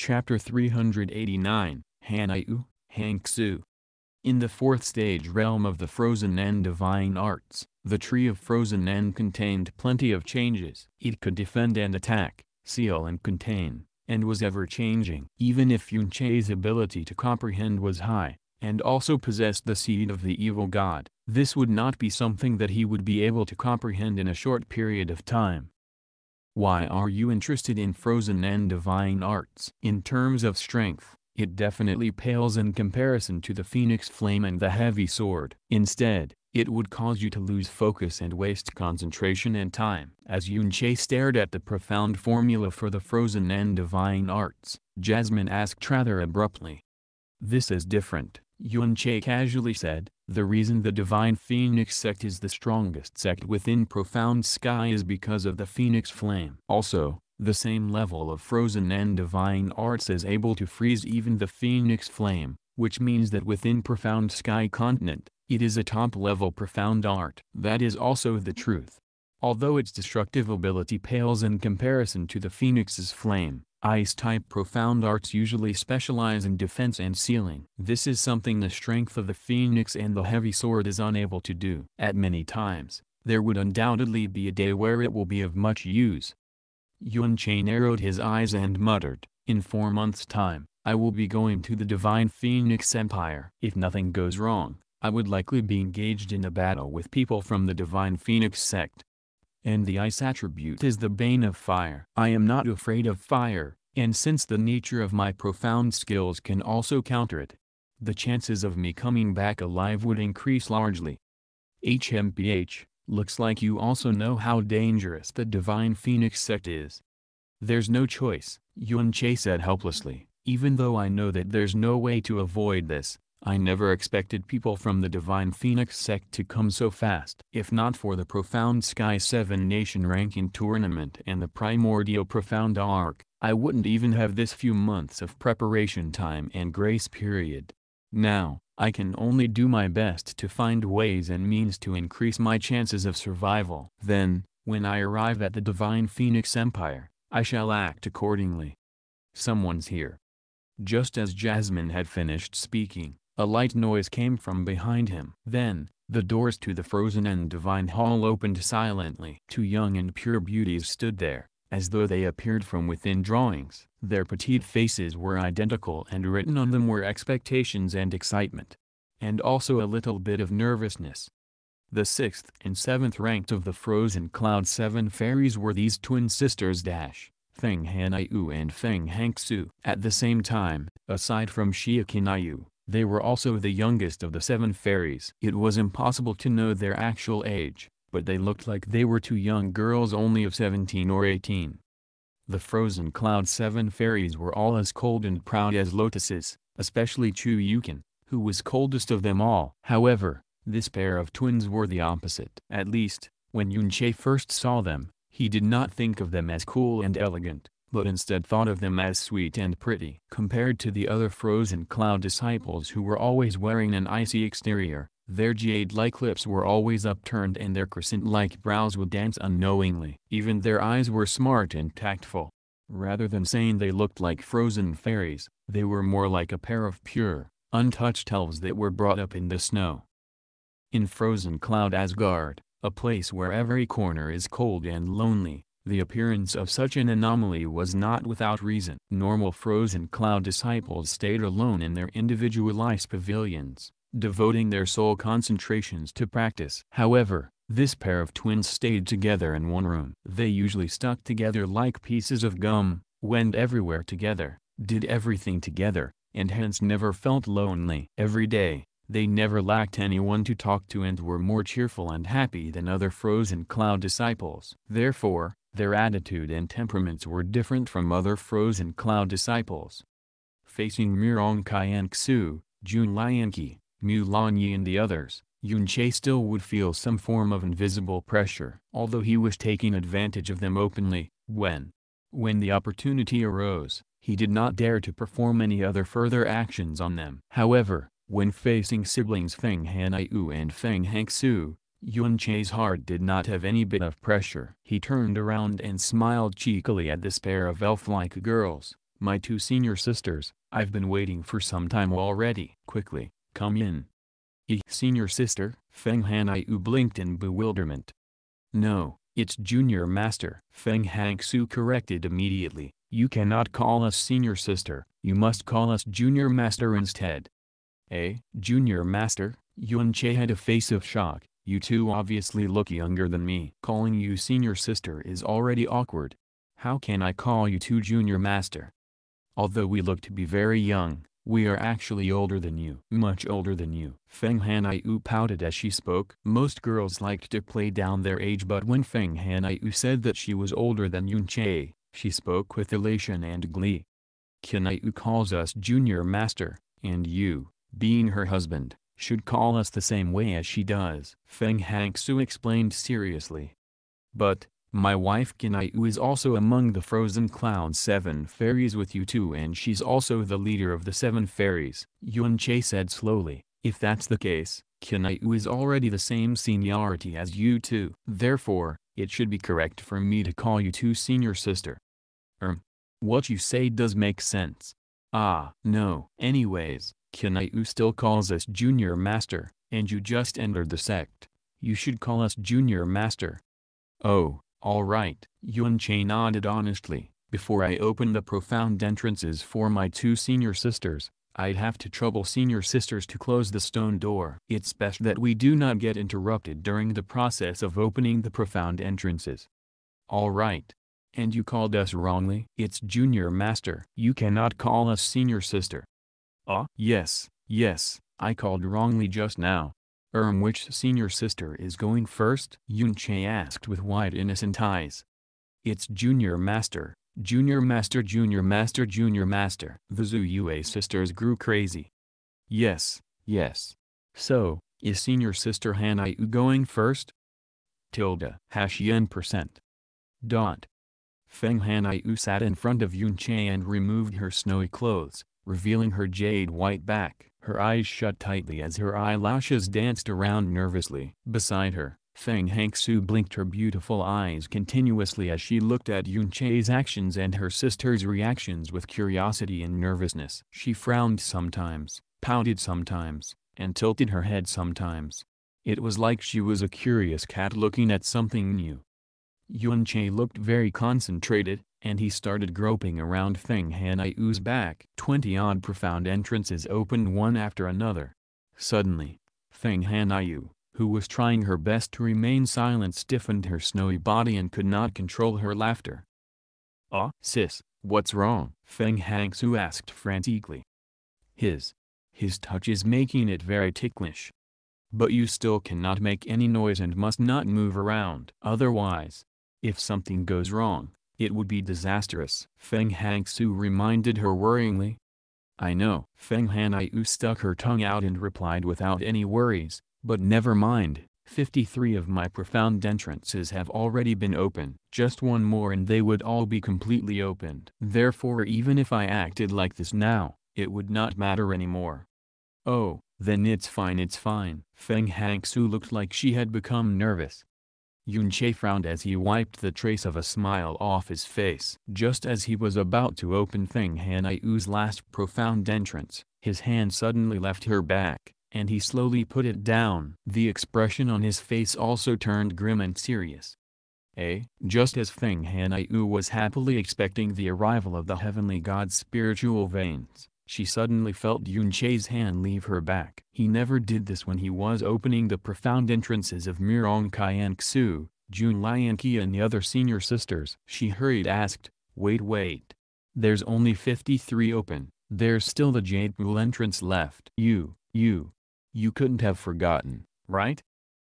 Chapter 389, Hanayu, Hanksu. In the fourth stage realm of the frozen and divine arts, the tree of frozen and contained plenty of changes. It could defend and attack, seal and contain, and was ever-changing. Even if Yunche's ability to comprehend was high, and also possessed the seed of the evil god, this would not be something that he would be able to comprehend in a short period of time. Why are you interested in frozen and divine arts? In terms of strength, it definitely pales in comparison to the phoenix flame and the heavy sword. Instead, it would cause you to lose focus and waste concentration and time. As Yunche stared at the profound formula for the frozen and divine arts, Jasmine asked rather abruptly. This is different, Yunche casually said, the reason the Divine Phoenix sect is the strongest sect within Profound Sky is because of the Phoenix Flame. Also, the same level of Frozen and Divine Arts is able to freeze even the Phoenix Flame, which means that within Profound Sky Continent, it is a top-level profound art. That is also the truth. Although its destructive ability pales in comparison to the Phoenix's flame, ICE-type profound arts usually specialize in defense and sealing. This is something the strength of the phoenix and the heavy sword is unable to do. At many times, there would undoubtedly be a day where it will be of much use. Yuan Chen narrowed his eyes and muttered, In four months' time, I will be going to the Divine Phoenix Empire. If nothing goes wrong, I would likely be engaged in a battle with people from the Divine Phoenix sect and the ice attribute is the bane of fire. I am not afraid of fire, and since the nature of my profound skills can also counter it, the chances of me coming back alive would increase largely. HMPH, looks like you also know how dangerous the Divine Phoenix sect is. There's no choice, Yuan Che said helplessly, even though I know that there's no way to avoid this, I never expected people from the Divine Phoenix sect to come so fast. If not for the profound Sky 7 Nation ranking tournament and the primordial profound arc, I wouldn't even have this few months of preparation time and grace period. Now, I can only do my best to find ways and means to increase my chances of survival. Then, when I arrive at the Divine Phoenix Empire, I shall act accordingly. Someone's here. Just as Jasmine had finished speaking, a light noise came from behind him. Then, the doors to the frozen and divine hall opened silently. Two young and pure beauties stood there, as though they appeared from within drawings. Their petite faces were identical and written on them were expectations and excitement. And also a little bit of nervousness. The sixth and seventh ranked of the frozen cloud seven fairies were these twin sisters Dash, Feng Hanayu and Feng Hangsu. At the same time, aside from Shia Kinayu, they were also the youngest of the seven fairies. It was impossible to know their actual age, but they looked like they were two young girls only of 17 or 18. The frozen cloud seven fairies were all as cold and proud as lotuses, especially Chu Yukin, who was coldest of them all. However, this pair of twins were the opposite. At least, when Yun Che first saw them, he did not think of them as cool and elegant but instead thought of them as sweet and pretty. Compared to the other frozen cloud disciples who were always wearing an icy exterior, their jade-like lips were always upturned and their crescent-like brows would dance unknowingly. Even their eyes were smart and tactful. Rather than saying they looked like frozen fairies, they were more like a pair of pure, untouched elves that were brought up in the snow. In frozen cloud Asgard, a place where every corner is cold and lonely, the appearance of such an anomaly was not without reason. Normal frozen cloud disciples stayed alone in their individualized pavilions, devoting their sole concentrations to practice. However, this pair of twins stayed together in one room. They usually stuck together like pieces of gum, went everywhere together, did everything together, and hence never felt lonely. Every day, they never lacked anyone to talk to and were more cheerful and happy than other frozen cloud disciples. Therefore, their attitude and temperaments were different from other frozen cloud disciples. Facing Murong Kyank Jun Lianqi, Mu Lanyi and the others, Yunche still would feel some form of invisible pressure, although he was taking advantage of them openly, when when the opportunity arose, he did not dare to perform any other further actions on them. However, when facing siblings Feng Haniu and Feng Hangsu, Yun Che's heart did not have any bit of pressure. He turned around and smiled cheekily at this pair of elf-like girls, my two senior sisters, I've been waiting for some time already. Quickly, come in. E senior sister, Feng Haniu blinked in bewilderment. No, it's junior master. Feng Hangsu corrected immediately, you cannot call us senior sister, you must call us junior master instead. A eh, junior master, Yun Che had a face of shock. You two obviously look younger than me. Calling you senior sister is already awkward. How can I call you two junior master? Although we look to be very young, we are actually older than you. Much older than you. Feng Hanaiu pouted as she spoke. Most girls liked to play down their age but when Feng Hanaiu said that she was older than Yun Che, she spoke with elation and glee. Kinaiu calls us junior master, and you, being her husband, should call us the same way as she does, Feng Hangsu explained seriously. But, my wife Kinaiu is also among the frozen Clowns seven fairies with you too and she's also the leader of the seven fairies, Yuan Che said slowly, if that's the case, Kinaiu is already the same seniority as you two. Therefore, it should be correct for me to call you two senior sister. Erm. What you say does make sense. Ah, no. Anyways, Kanai still calls us Junior Master, and you just entered the sect. You should call us Junior Master. Oh, all right, Yuan Che nodded honestly. Before I open the profound entrances for my two senior sisters, I'd have to trouble senior sisters to close the stone door. It's best that we do not get interrupted during the process of opening the profound entrances. All right. And you called us wrongly? It's junior master. You cannot call us senior sister. Ah, yes, yes, I called wrongly just now. Erm which senior sister is going first? Yun Che asked with wide innocent eyes. It's junior master, junior master junior master junior master. The Zhu Yue sisters grew crazy. Yes, yes. So, is senior sister Han Yu going first? Tilde. Hash yen percent. Dot. Feng Han Yu sat in front of Yun Che and removed her snowy clothes revealing her jade white back. Her eyes shut tightly as her eyelashes danced around nervously. Beside her, Feng Hangsu blinked her beautiful eyes continuously as she looked at Yun Che's actions and her sister's reactions with curiosity and nervousness. She frowned sometimes, pouted sometimes, and tilted her head sometimes. It was like she was a curious cat looking at something new. Yun Che looked very concentrated, and he started groping around Feng Hanayu's back. Twenty-odd profound entrances opened one after another. Suddenly, Feng Hanayu, who was trying her best to remain silent stiffened her snowy body and could not control her laughter. Ah, sis, what's wrong? Feng Hangsu asked frantically. His. His touch is making it very ticklish. But you still cannot make any noise and must not move around. Otherwise, if something goes wrong, it would be disastrous, Feng Hangsu reminded her worryingly. I know. Feng Haniu stuck her tongue out and replied without any worries, but never mind, 53 of my profound entrances have already been open. Just one more and they would all be completely opened. Therefore even if I acted like this now, it would not matter anymore. Oh, then it's fine it's fine. Feng Hangsu looked like she had become nervous. Yunche frowned as he wiped the trace of a smile off his face. Just as he was about to open Feng Hanayu's last profound entrance, his hand suddenly left her back, and he slowly put it down. The expression on his face also turned grim and serious. A. Eh? Just as Feng Hanayu was happily expecting the arrival of the heavenly god's spiritual veins, she suddenly felt Yun Che's hand leave her back. He never did this when he was opening the profound entrances of Mirong Kyank Su, Jun Lianqi and the other senior sisters. She hurried asked, wait wait. There's only 53 open, there's still the Jade Pool entrance left. You, you, you couldn't have forgotten, right?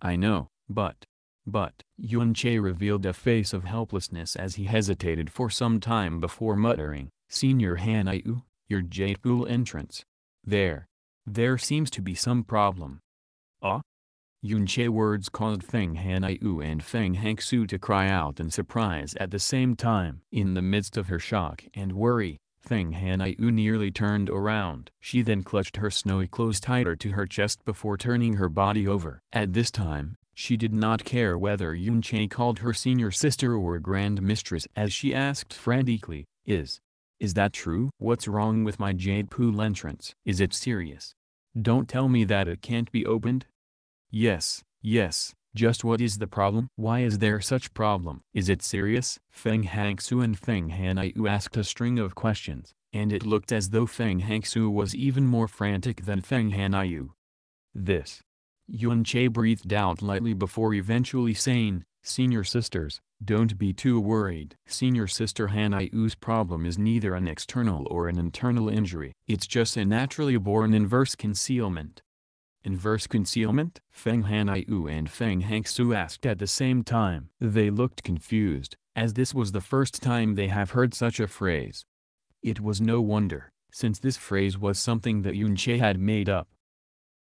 I know, but, but, Yun Che revealed a face of helplessness as he hesitated for some time before muttering, Senior Hanayu." your jade pool entrance. There. There seems to be some problem. Ah? Yunche words caused Feng Haniu and Feng Hangsu to cry out in surprise at the same time. In the midst of her shock and worry, Feng Haniu nearly turned around. She then clutched her snowy clothes tighter to her chest before turning her body over. At this time, she did not care whether Yunche called her senior sister or grand mistress as she asked frantically, Is, is that true? What's wrong with my jade pool entrance? Is it serious? Don't tell me that it can't be opened? Yes, yes, just what is the problem? Why is there such problem? Is it serious? Feng Hangsu and Feng Hanayu asked a string of questions, and it looked as though Feng Hangsu was even more frantic than Feng Hanayu. This. Yuan Che breathed out lightly before eventually saying, Senior sisters, don't be too worried. Senior sister Hannah Yu's problem is neither an external or an internal injury. It's just a naturally born inverse concealment. Inverse concealment? Feng Hannah Yu and Feng Hangsu asked at the same time. They looked confused, as this was the first time they have heard such a phrase. It was no wonder, since this phrase was something that Yunche had made up.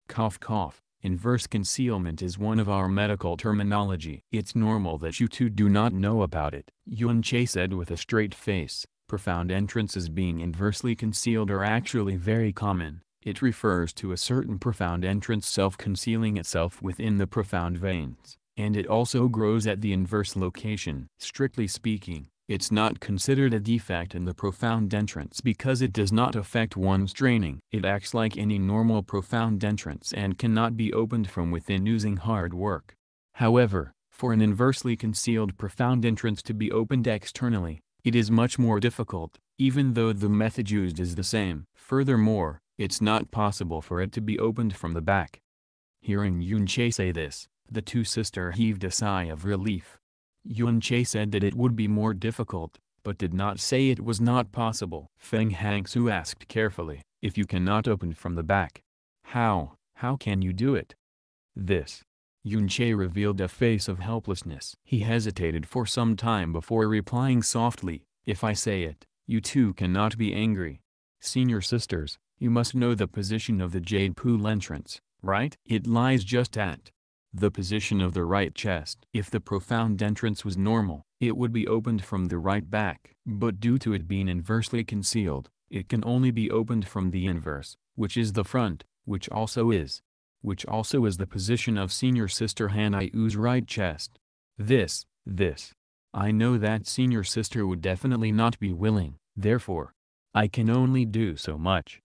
Cough cough, Inverse concealment is one of our medical terminology. It's normal that you two do not know about it. Yun Che said with a straight face, profound entrances being inversely concealed are actually very common. It refers to a certain profound entrance self-concealing itself within the profound veins, and it also grows at the inverse location. Strictly speaking, it's not considered a defect in the profound entrance because it does not affect one's training. It acts like any normal profound entrance and cannot be opened from within using hard work. However, for an inversely concealed profound entrance to be opened externally, it is much more difficult, even though the method used is the same. Furthermore, it's not possible for it to be opened from the back. Hearing Yun Che say this, the two sister heaved a sigh of relief. Yun Che said that it would be more difficult, but did not say it was not possible. Feng Hangsu asked carefully, if you cannot open from the back. How, how can you do it? This. Yun Che revealed a face of helplessness. He hesitated for some time before replying softly, if I say it, you too cannot be angry. Senior sisters, you must know the position of the Jade Pool entrance, right? It lies just at the position of the right chest. If the profound entrance was normal, it would be opened from the right back. But due to it being inversely concealed, it can only be opened from the inverse, which is the front, which also is which also is the position of senior sister Hanayu's right chest. This, this. I know that senior sister would definitely not be willing, therefore. I can only do so much.